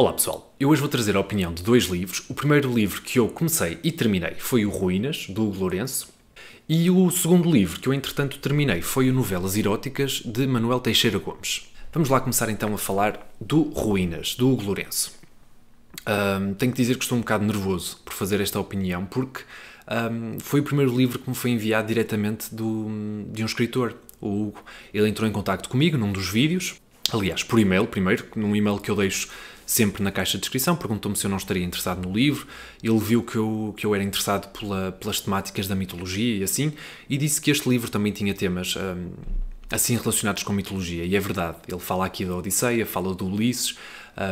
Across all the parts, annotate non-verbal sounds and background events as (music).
Olá pessoal, eu hoje vou trazer a opinião de dois livros. O primeiro livro que eu comecei e terminei foi o Ruínas, do Lourenço, e o segundo livro que eu entretanto terminei foi o Novelas Eróticas, de Manuel Teixeira Gomes. Vamos lá começar então a falar do Ruínas, do Hugo Lourenço. Um, tenho que dizer que estou um bocado nervoso por fazer esta opinião, porque um, foi o primeiro livro que me foi enviado diretamente do, de um escritor, o Hugo. Ele entrou em contato comigo num dos vídeos, aliás, por e-mail primeiro, num e-mail que eu deixo sempre na caixa de descrição, perguntou-me se eu não estaria interessado no livro, ele viu que eu, que eu era interessado pela, pelas temáticas da mitologia e assim, e disse que este livro também tinha temas um, assim relacionados com mitologia, e é verdade, ele fala aqui da Odisseia, fala do Ulisses,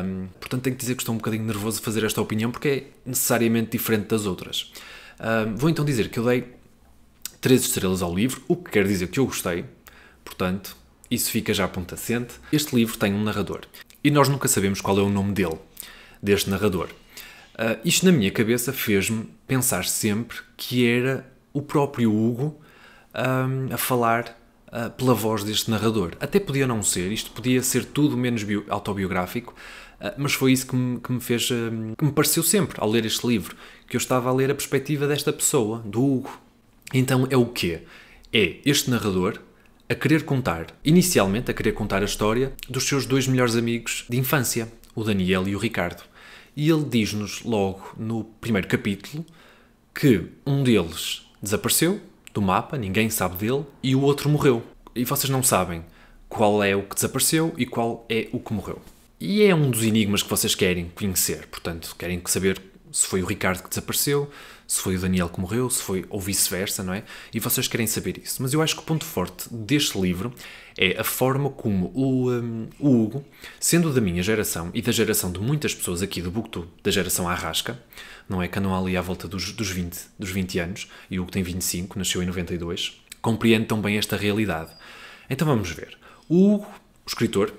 um, portanto tenho que dizer que estou um bocadinho nervoso a fazer esta opinião porque é necessariamente diferente das outras. Um, vou então dizer que eu dei três estrelas ao livro, o que quer dizer que eu gostei, portanto, isso fica já a Este livro tem um narrador e nós nunca sabemos qual é o nome dele, deste narrador. Uh, isto na minha cabeça fez-me pensar sempre que era o próprio Hugo um, a falar uh, pela voz deste narrador. Até podia não ser, isto podia ser tudo menos autobiográfico, uh, mas foi isso que me, que me fez, que me pareceu sempre ao ler este livro, que eu estava a ler a perspectiva desta pessoa, do Hugo. Então é o quê? É este narrador a querer contar, inicialmente a querer contar a história dos seus dois melhores amigos de infância, o Daniel e o Ricardo. E ele diz-nos logo no primeiro capítulo que um deles desapareceu do mapa, ninguém sabe dele, e o outro morreu. E vocês não sabem qual é o que desapareceu e qual é o que morreu. E é um dos enigmas que vocês querem conhecer, portanto, querem saber se foi o Ricardo que desapareceu, se foi o Daniel que morreu, se foi ou vice-versa, não é? E vocês querem saber isso. Mas eu acho que o ponto forte deste livro é a forma como o, um, o Hugo, sendo da minha geração e da geração de muitas pessoas aqui do Booktube, da geração Arrasca, não é? Que andam ali à volta dos, dos, 20, dos 20 anos, e o Hugo tem 25, nasceu em 92, compreende tão bem esta realidade. Então vamos ver. O Hugo, o escritor,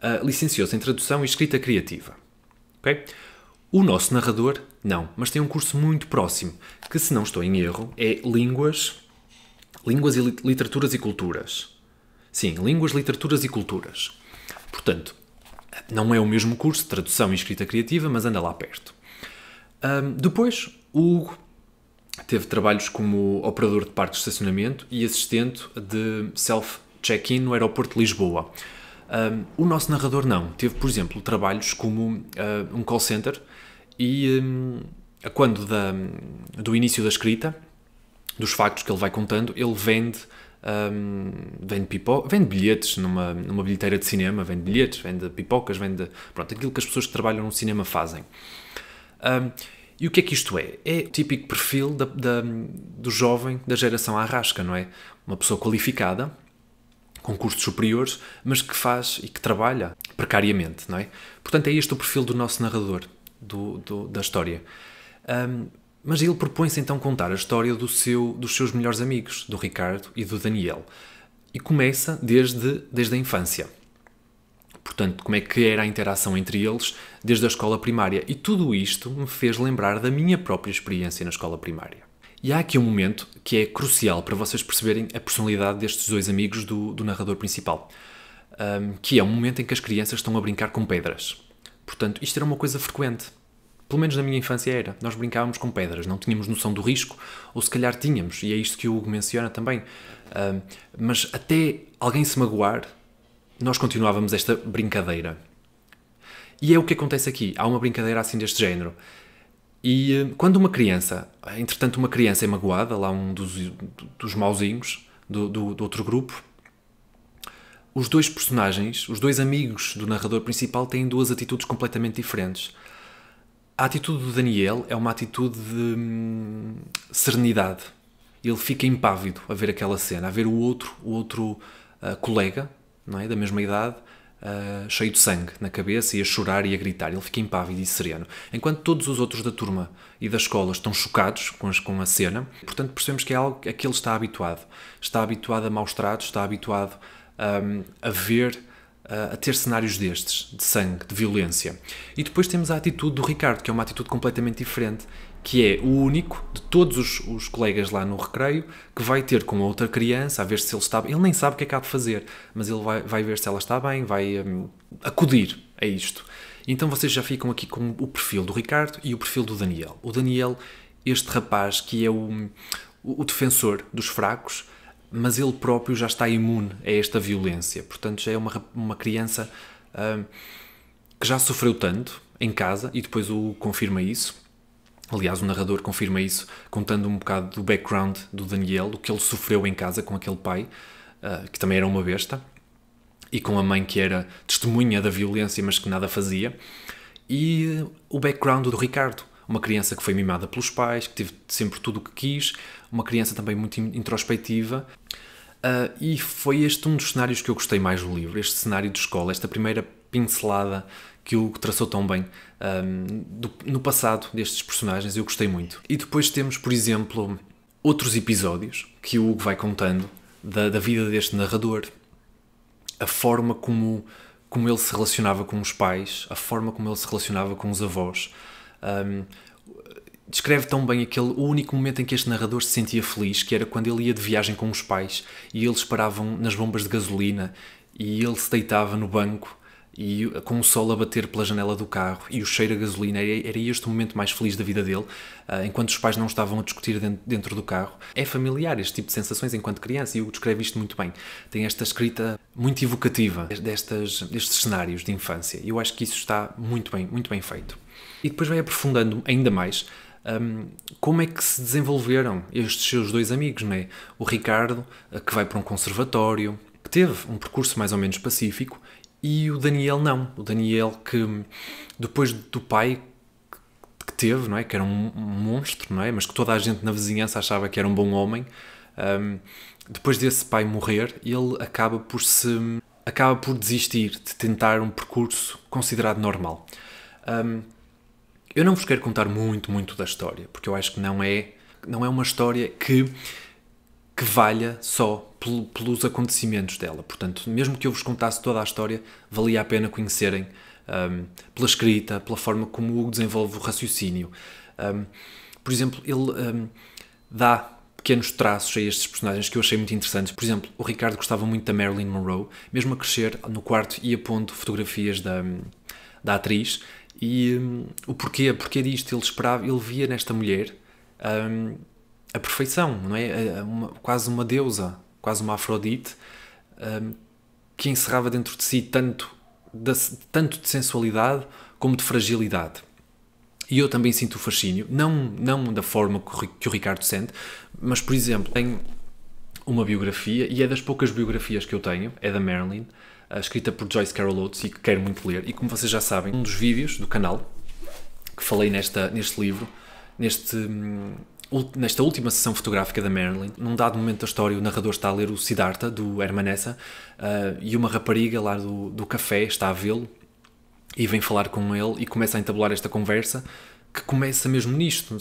ah, licenciou-se em tradução e escrita criativa. O nosso narrador não, mas tem um curso muito próximo, que se não estou em erro, é Línguas, Línguas e Literaturas e Culturas. Sim, Línguas, Literaturas e Culturas. Portanto, não é o mesmo curso, tradução e escrita criativa, mas anda lá perto. Um, depois, o Hugo teve trabalhos como operador de parques de estacionamento e assistente de self-check-in no aeroporto de Lisboa. Um, o nosso narrador não. Teve, por exemplo, trabalhos como uh, um call center e um, quando da, do início da escrita, dos factos que ele vai contando, ele vende um, vende, pipo vende bilhetes numa, numa bilheteira de cinema, vende bilhetes, vende pipocas, vende pronto, aquilo que as pessoas que trabalham no cinema fazem. Um, e o que é que isto é? É o típico perfil da, da, do jovem da geração arrasca, não é? Uma pessoa qualificada, com cursos superiores, mas que faz e que trabalha precariamente, não é? Portanto, é este o perfil do nosso narrador do, do, da história. Um, mas ele propõe-se então contar a história do seu, dos seus melhores amigos, do Ricardo e do Daniel. E começa desde, desde a infância. Portanto, como é que era a interação entre eles desde a escola primária. E tudo isto me fez lembrar da minha própria experiência na escola primária. E há aqui um momento que é crucial para vocês perceberem a personalidade destes dois amigos do, do narrador principal, um, que é um momento em que as crianças estão a brincar com pedras. Portanto, isto era uma coisa frequente. Pelo menos na minha infância era. Nós brincávamos com pedras, não tínhamos noção do risco, ou se calhar tínhamos, e é isto que o Hugo menciona também. Uh, mas até alguém se magoar, nós continuávamos esta brincadeira. E é o que acontece aqui. Há uma brincadeira assim deste género. E uh, quando uma criança, entretanto, uma criança é magoada, lá um dos, dos mauzinhos do, do, do outro grupo, os dois personagens, os dois amigos do narrador principal, têm duas atitudes completamente diferentes. A atitude do Daniel é uma atitude de hum, serenidade. Ele fica impávido a ver aquela cena, a ver o outro, o outro uh, colega, não é? da mesma idade, uh, cheio de sangue na cabeça e a chorar e a gritar. Ele fica impávido e sereno. Enquanto todos os outros da turma e da escola estão chocados com, as, com a cena, portanto percebemos que é algo a que ele está habituado. Está habituado a maus tratos, está habituado um, a ver, uh, a ter cenários destes, de sangue, de violência. E depois temos a atitude do Ricardo, que é uma atitude completamente diferente, que é o único de todos os, os, colegas lá no recreio que vai ter com outra criança a ver se ele está Ele nem sabe o que é que há de fazer, mas ele vai, vai ver se ela está bem, vai um, acudir a isto. Então vocês já ficam aqui com o perfil do Ricardo e o perfil do Daniel. O Daniel, este rapaz que é o, o defensor dos fracos, mas ele próprio já está imune a esta violência. Portanto, já é uma, uma criança uh, que já sofreu tanto em casa e depois o confirma isso. Aliás, o narrador confirma isso contando um bocado do background do Daniel, o que ele sofreu em casa com aquele pai, uh, que também era uma besta, e com a mãe que era testemunha da violência, mas que nada fazia. E o background do Ricardo, uma criança que foi mimada pelos pais, que teve sempre tudo o que quis, uma criança também muito introspectiva. Uh, e foi este um dos cenários que eu gostei mais do livro, este cenário de escola, esta primeira pincelada que o traçou tão bem um, ah, do, no passado destes personagens, eu gostei muito. E depois temos, por exemplo, outros episódios que o Hugo vai contando da, da vida deste narrador, a forma como, como ele se relacionava com os pais, a forma como ele se relacionava com os avós. Um, ah, descreve tão bem aquele o único momento em que este narrador se sentia feliz, que era quando ele ia de viagem com os pais e eles paravam nas bombas de gasolina e ele se deitava no banco e com o sol a bater pela janela do carro e o cheiro a gasolina era este o momento mais feliz da vida dele, ah, enquanto os pais não estavam a discutir dentro do carro. É familiar este tipo de sensações enquanto criança e o descreve isto muito bem. Tem esta escrita muito evocativa destas, destes cenários de infância. e Eu acho que isso está muito bem, muito bem feito. E depois vai aprofundando ainda mais um, como é que se desenvolveram estes seus dois amigos, né? O Ricardo, eh, que vai para um conservatório, que teve um percurso mais ou menos pacífico, e o Daniel não. O Daniel que, depois do pai que teve, não é? Que era um monstro, não é? Mas que toda a gente na vizinhança achava que era um bom homem. Um, depois desse pai morrer, ele acaba por se... acaba por desistir de tentar um percurso considerado normal. Um, eu não vos quero contar muito, muito da história, porque eu acho que não é, não é uma história que, que valha só pelos acontecimentos dela. Portanto, mesmo que eu vos contasse toda a história, valia a pena conhecerem um, pela escrita, pela forma como o desenvolve o raciocínio. Um, por exemplo, ele um, dá pequenos traços a estes personagens que eu achei muito interessantes. Por exemplo, o Ricardo gostava muito da Marilyn Monroe, mesmo a crescer no quarto ia pondo fotografias da, hum, da atriz e um, o porquê, porquê disto? Ele esperava, ele via nesta mulher um, a perfeição, não é? Uma, quase uma deusa, quase uma Afrodite, um, que encerrava dentro de si tanto de, tanto de sensualidade como de fragilidade. E eu também sinto o fascínio, não, não da forma que o Ricardo sente, mas, por exemplo, tenho uma biografia, e é das poucas biografias que eu tenho, é da Marilyn, eh, escrita por Joyce Carol Oates e que quero muito ler. E como vocês já sabem, um dos vídeos do canal que falei nesta, neste livro, neste, hum, nesta última sessão fotográfica da Marilyn, num dado momento da história, o narrador está a ler o Siddhartha, do Hermanessa, uh, e uma rapariga lá do, do café está a vê-lo e vem falar com ele e começa a entabular esta conversa que começa mesmo nisto,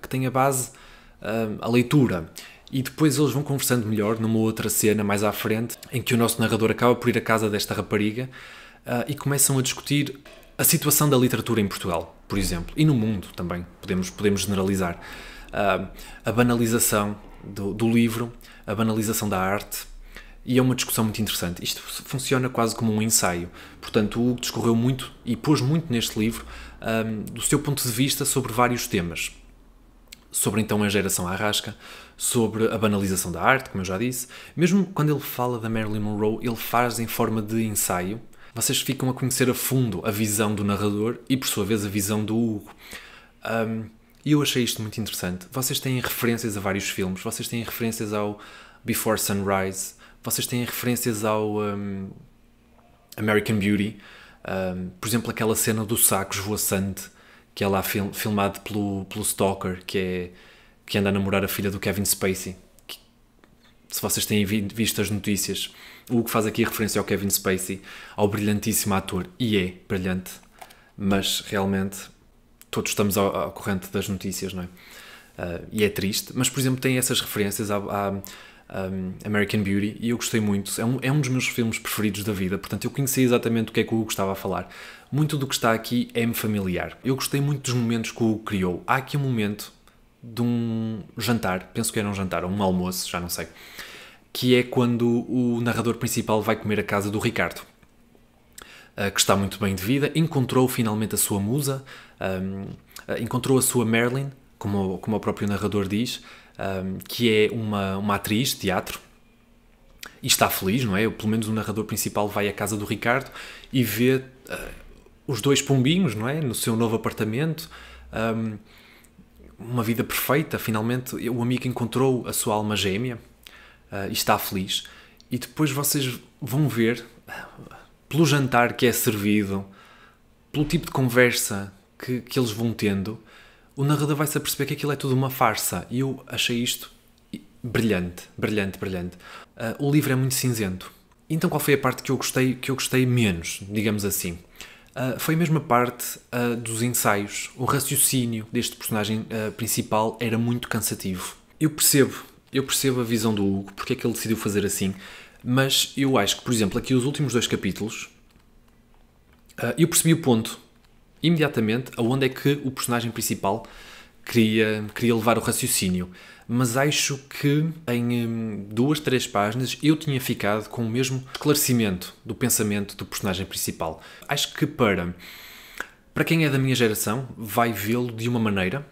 que tem a base uh, a leitura. E depois eles vão conversando melhor numa outra cena mais à frente, em que o nosso narrador acaba por ir à casa desta rapariga uh, e começam a discutir a situação da literatura em Portugal, por exemplo, e no mundo também, podemos, podemos generalizar. Uh, a banalização do, do livro, a banalização da arte, e é uma discussão muito interessante. Isto funciona quase como um ensaio. Portanto, o Hugo discorreu muito e pôs muito neste livro ah, do seu ponto de vista sobre vários temas. Sobre então a geração Arrasca, sobre a banalização da arte, como eu já disse. Mesmo quando ele fala da Marilyn Monroe, ele faz em forma de ensaio. Vocês ficam a conhecer a fundo a visão do narrador e, por sua vez, a visão do Hugo. Um, e eu achei isto muito interessante. Vocês têm referências a vários filmes, vocês têm referências ao Before Sunrise, vocês têm referências ao um, American Beauty, um, por exemplo, aquela cena do saco esvoaçante que é lá film, filmado pelo, pelo Stalker, que é que anda a namorar a filha do Kevin Spacey. Que, se vocês têm visto as notícias, o que faz aqui referência ao Kevin Spacey, ao brilhantíssimo ator, e é brilhante, mas realmente todos estamos ao, ao corrente das notícias, não é? Uh, e é triste, mas por exemplo tem essas referências à, à um, American Beauty e eu gostei muito. É um, é um dos meus filmes preferidos da vida, portanto eu conheci exatamente o que é que o Hugo estava a falar. Muito do que está aqui é-me familiar. Eu gostei muito dos momentos que o Hugo criou. Há aqui um momento de um jantar, penso que era um jantar ou um almoço, já não sei, que é quando o narrador principal vai comer a casa do Ricardo, ah, que está muito bem de vida, encontrou finalmente a sua musa, ah, encontrou a sua Marilyn como, como o próprio narrador diz, que é uma, uma atriz de teatro, e está feliz, não é? Pelo menos o narrador principal vai à casa do Ricardo e vê uh, os dois pombinhos, não é? No seu novo apartamento. Um, uma vida perfeita, finalmente o amigo encontrou a sua alma gêmea uh, e está feliz. E depois vocês vão ver, pelo jantar que é servido, pelo tipo de conversa que, que eles vão tendo, o narrador vai se aperceber que aquilo é tudo uma farsa. E eu achei isto brilhante, brilhante, brilhante. Uh, o livro é muito cinzento. Então qual foi a parte que eu gostei, que eu gostei menos, digamos assim? Uh, foi mesmo a parte uh, dos ensaios. O raciocínio deste personagem uh, principal era muito cansativo. Eu percebo, eu percebo a visão do Hugo, porque é que ele decidiu fazer assim, mas eu acho que, por exemplo, aqui os últimos dois capítulos, eu percebi o ponto imediatamente aonde é que o personagem principal queria, queria levar o raciocínio, mas acho que em hum, duas, três páginas eu tinha ficado com o mesmo esclarecimento do pensamento do personagem principal. Acho que para, para quem é da minha geração vai vê-lo de uma maneira,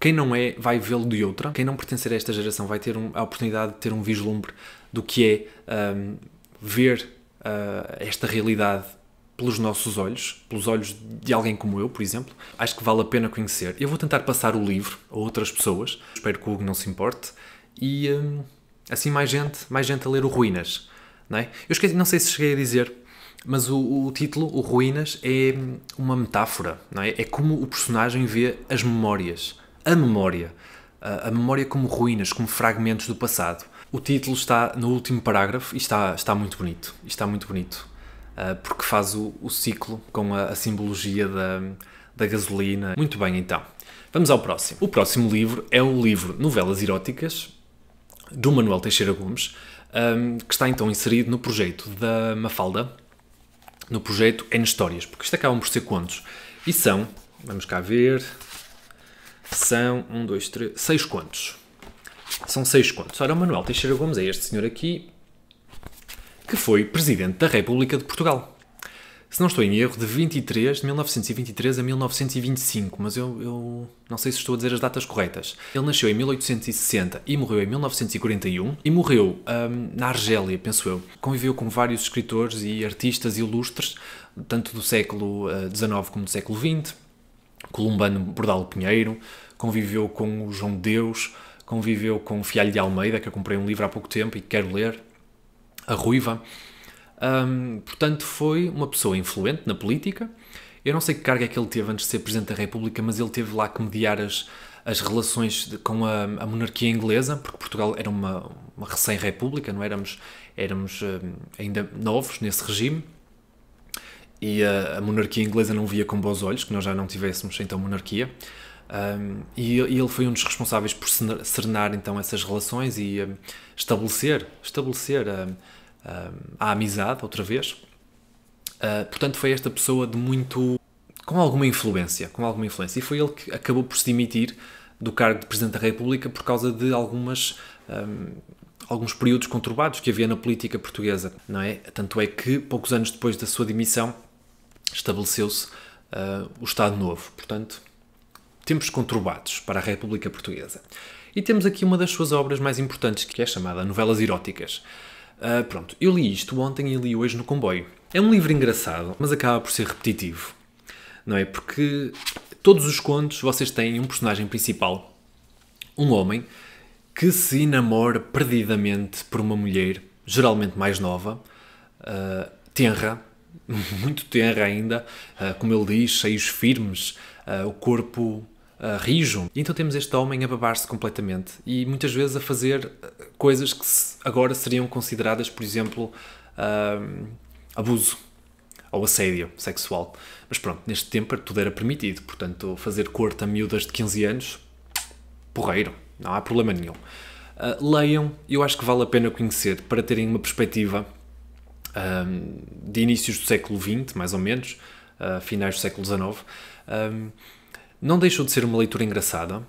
quem não é vai vê-lo de outra, quem não pertencer a esta geração vai ter um, a oportunidade de ter um vislumbre do que é um, ver uh, esta realidade pelos nossos olhos, pelos olhos de alguém como eu, por exemplo, acho que vale a pena conhecer. Eu vou tentar passar o livro a outras pessoas, espero que o Hugo não se importe, e hum, assim mais gente, mais gente a ler o Ruínas. Não é? Eu esqueci, não sei se cheguei a dizer, mas o, o título, o Ruínas, é hum, uma metáfora, não é? É como o personagem vê as memórias, a memória, a, a memória como ruínas, como fragmentos do passado. O título está no último parágrafo e está, está muito bonito, está muito bonito uh, porque faz o, o ciclo com a, a, simbologia da, da gasolina. Muito bem, então. Vamos ao próximo. O próximo livro é o livro Novelas Eróticas, do Manuel Teixeira Gomes, um, que está então inserido no projeto da Mafalda, no projeto N Histórias, porque isto acabam por ser contos. E são, vamos cá ver, são um, dois, três, seis contos. São seis contos. Ora, o Manuel Teixeira Gomes é este senhor aqui, que foi Presidente da República de Portugal. Se não estou em erro, de 23, de 1923 a 1925, mas eu, eu não sei se estou a dizer as datas corretas. Ele nasceu em 1860 e morreu em 1941 e morreu hum, na Argélia, penso eu. Conviveu com vários escritores e artistas ilustres, tanto do século XIX eh, como do século XX. Columbano Bordalo Pinheiro, conviveu com o João Deus, conviveu com o Fialho de Almeida, que eu comprei um livro há pouco tempo e quero ler, a Ruiva. Um, portanto, foi uma pessoa influente na política. Eu não sei que carga é que ele teve antes de ser Presidente da República, mas ele teve lá que mediar as, as relações de, com a, a, monarquia inglesa, porque Portugal era uma, uma recém-república, não éramos, éramos ainda novos nesse regime. E a, a, monarquia inglesa não via com bons olhos que nós já não tivéssemos então monarquia. Um, e, e, ele foi um dos responsáveis por cernar então essas relações e um, estabelecer, estabelecer a à amizade, outra vez. Uh, portanto, foi esta pessoa de muito. com alguma influência, com alguma influência. E foi ele que acabou por se demitir do cargo de Presidente da República por causa de algumas. alguns períodos conturbados que havia na política portuguesa, não é? Tanto é que poucos anos depois da sua demissão estabeleceu-se uh, o Estado Novo. Portanto, tempos conturbados para a República Portuguesa. E temos aqui uma das suas obras mais importantes, que é chamada Novelas Eróticas. Uh, pronto, eu li isto ontem e li hoje no comboio. É um livro engraçado, mas acaba por ser repetitivo. Não é? Porque todos os contos vocês têm um personagem principal, um homem, que se enamora perdidamente por uma mulher, geralmente mais nova, uh, tenra, (laughs) muito tenra ainda, uh, como ele diz, cheios firmes, uh, o corpo uh, rijo. E então temos este homem a babar-se completamente e muitas vezes a fazer eh, coisas que agora seriam consideradas, por exemplo, uh, abuso ou assédio sexual. Mas pronto, neste tempo tudo era permitido, portanto, fazer corte a miúdas de 15 anos, porreiro, não há problema nenhum. Uh, leiam, eu acho que vale a pena conhecer para terem uma perspectiva um, de inícios do século XX, mais ou menos, uh, finais do século XIX. Um, não deixou de ser uma leitura engraçada,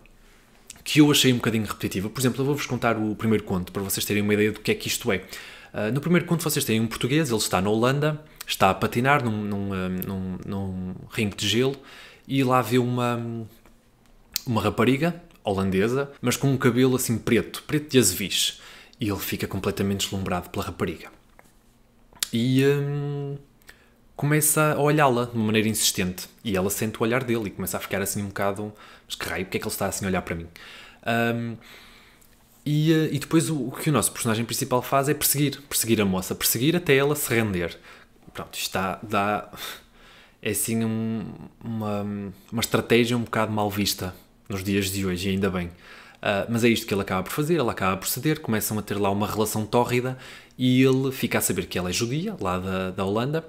que eu achei um bocadinho repetitiva. Por exemplo, eu vou-vos contar o primeiro conto para vocês terem uma ideia do que é que isto é. Uh, no primeiro conto vocês têm um português, ele está na Holanda, está a patinar num, num, ah, num, num ringue de gelo e lá vê uma, uma rapariga holandesa, mas com um cabelo assim preto, preto de azeviche. E ele fica completamente deslumbrado pela rapariga. E... Um começa a olhá-la de uma maneira insistente e ela sente o olhar dele e começa a ficar assim um bocado, mas que raio, porque é que ele está assim a olhar para mim? Um, e, eh, e, depois o, o, que o nosso personagem principal faz é perseguir, perseguir a moça, perseguir até ela se render. Pronto, isto dá, é assim um, uma, uma estratégia um bocado mal vista nos dias de hoje, e ainda bem. Uh, mas é isto que ele acaba por fazer, ela acaba por ceder, começam a ter lá uma relação tórrida e ele fica a saber que ela é judia, lá da, da Holanda,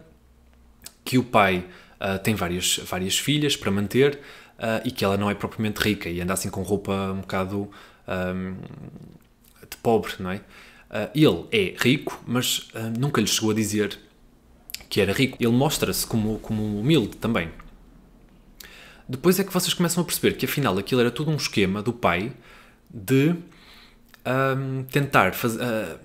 que o pai uh, tem várias, várias filhas para manter uh, e que ela não é propriamente rica e anda assim com roupa um bocado um, de pobre, não é? Uh, ele é rico, mas nunca lhe chegou a dizer que era rico. Ele mostra-se como, como humilde também. Depois é que vocês começam a perceber que afinal aquilo era tudo um esquema do pai de um, tentar fazer.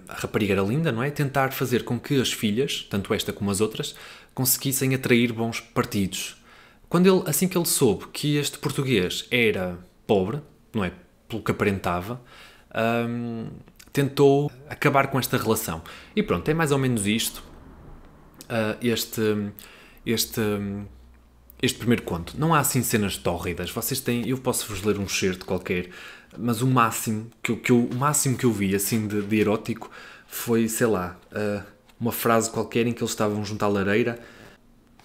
a rapariga era linda, não é? Tentar fazer com que as filhas, tanto esta como as outras, conseguissem atrair bons partidos. Quando ele, assim que ele soube que este português era pobre, não é? Pelo que aparentava, um, tentou acabar com esta relação. E pronto, é mais ou menos isto, uh, este, este, este primeiro conto. Não há assim cenas tórridas, vocês têm, eu posso vos ler um certo qualquer, mas o máximo que eu, que eu, o máximo que eu vi assim de, de erótico foi, sei lá, uh, uma frase qualquer em que eles estavam junto à lareira.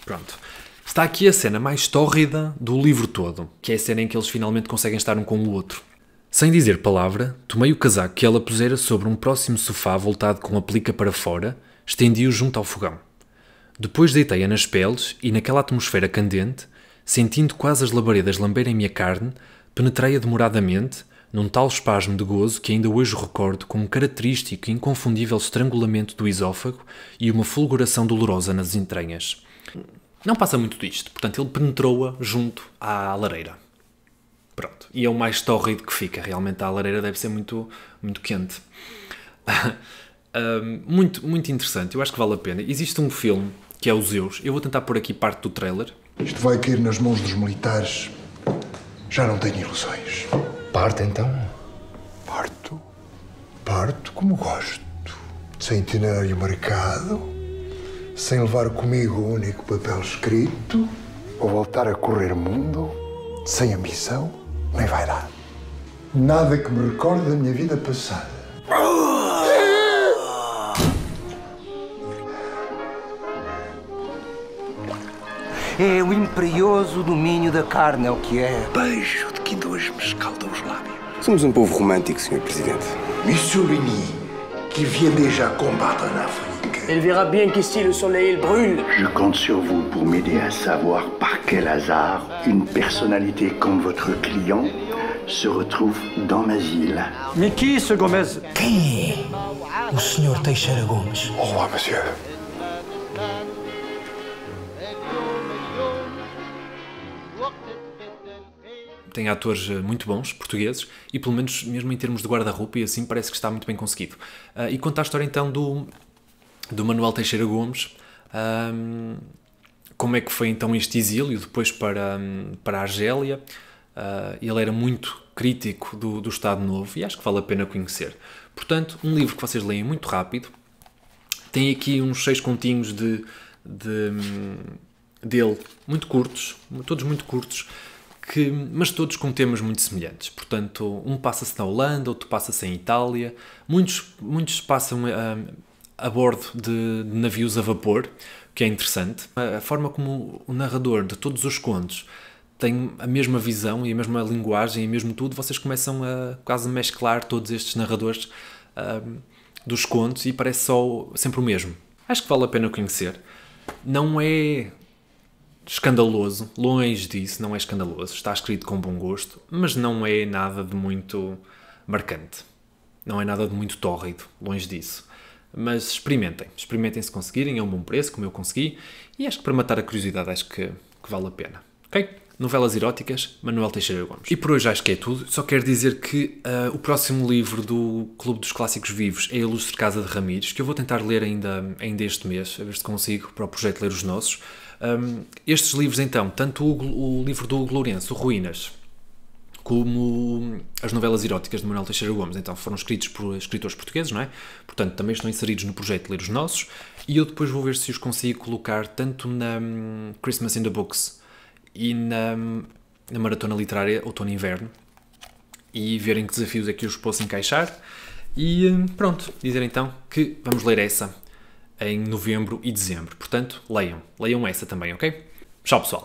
Pronto. Está aqui a cena mais tórrida do livro todo, que é a cena em que eles finalmente conseguem estar um com o outro. Sem dizer palavra, tomei o casaco que ela pusera sobre um próximo sofá voltado com a plica para fora, estendi-o junto ao fogão. Depois deitei-a nas peles e, naquela atmosfera candente, sentindo quase as labaredas lamberem minha carne, penetrei-a demoradamente, num tal espasmo de gozo que ainda hoje recordo com um característico e inconfundível estrangulamento do esófago e uma fulguração dolorosa nas entranhas. Não passa muito disto, portanto, ele penetrou-a junto à lareira. Pronto. E é o mais tórrido que fica, realmente. A lareira deve ser muito, muito quente. (laughs) muito, muito interessante, eu acho que vale a pena. Existe um filme que é Os Zeus. Eu vou tentar pôr aqui parte do trailer. Isto vai cair nas mãos dos militares. Já não tenho ilusões. Parte então? Parto. Parto como gosto. Sem itinerário marcado, sem levar comigo o único papel escrito, ou voltar a correr mundo, sem ambição, nem vai dar Nada que me recorde da minha vida passada. É o imperioso domínio da carne, é o que é. Beijo de que dois me escalda os lábios. Somos um povo romântico, Sr. Presidente. Mussolini, que vient déjà combattre África. Ele verá bem que qu'ici le soleil brûle. Je compte sur vous pour m'aider à savoir par quel hasard une personnalité comme votre client se retrouve dans ma ville. Mais qui ce Gomes Quem é o Sr. Teixeira Gomes? Olá, monsieur. tem atores eh, muito bons, portugueses, e pelo menos mesmo em termos de guarda-roupa e assim parece que está muito bem conseguido. Uh, e conta a história então do, do Manuel Teixeira Gomes, como é que foi então este exílio depois para, hum, para a Argélia. Uh, ele era muito crítico do, do Estado Novo e acho que vale a pena conhecer. Portanto, um livro que vocês leem muito rápido, tem aqui uns seis continhos de, de hum, dele muito curtos, todos muito curtos, que, mas todos com temas muito semelhantes. Portanto, um passa-se na Holanda, outro passa-se em Itália, muitos, muitos passam a, eh, a bordo de, de navios a vapor, o que é interessante. A, a forma como o narrador de todos os contos tem a mesma visão e a mesma linguagem e mesmo tudo, vocês começam a quase mesclar todos estes narradores eh, dos contos e parece só sempre o mesmo. Acho que vale a pena conhecer. Não é escandaloso, longe disso, não é escandaloso, está escrito com bom gosto, mas não é nada de muito marcante, não é nada de muito tórrido, longe disso. Mas experimentem, experimentem se conseguirem, é um bom preço, como eu consegui, e acho que para matar a curiosidade, acho que, que vale a pena. Ok? Novelas eróticas, Manuel Teixeira Gomes. E por hoje acho que é tudo. Só quero dizer que uh, o próximo livro do Clube dos Clássicos Vivos é Ilustre Casa de Ramires, que eu vou tentar ler ainda, ainda este mês, a ver se consigo, para o projeto Ler os Nossos. Um, estes livros, então, tanto o, o livro do Hugo Lourenço, Ruínas, como as novelas eróticas de Manuel Teixeira Gomes, então foram escritos por escritores portugueses, não é? Portanto, também estão inseridos no projeto Ler os Nossos, e eu depois vou ver se os consigo colocar tanto na hum, Christmas in the Books e na, hum, na Maratona Literária Outono e Inverno, e verem que desafios é que os posso encaixar, e hum, pronto, dizer então que vamos ler essa em novembro e dezembro. Portanto, leiam. Leiam essa também, ok? Tchau, pessoal.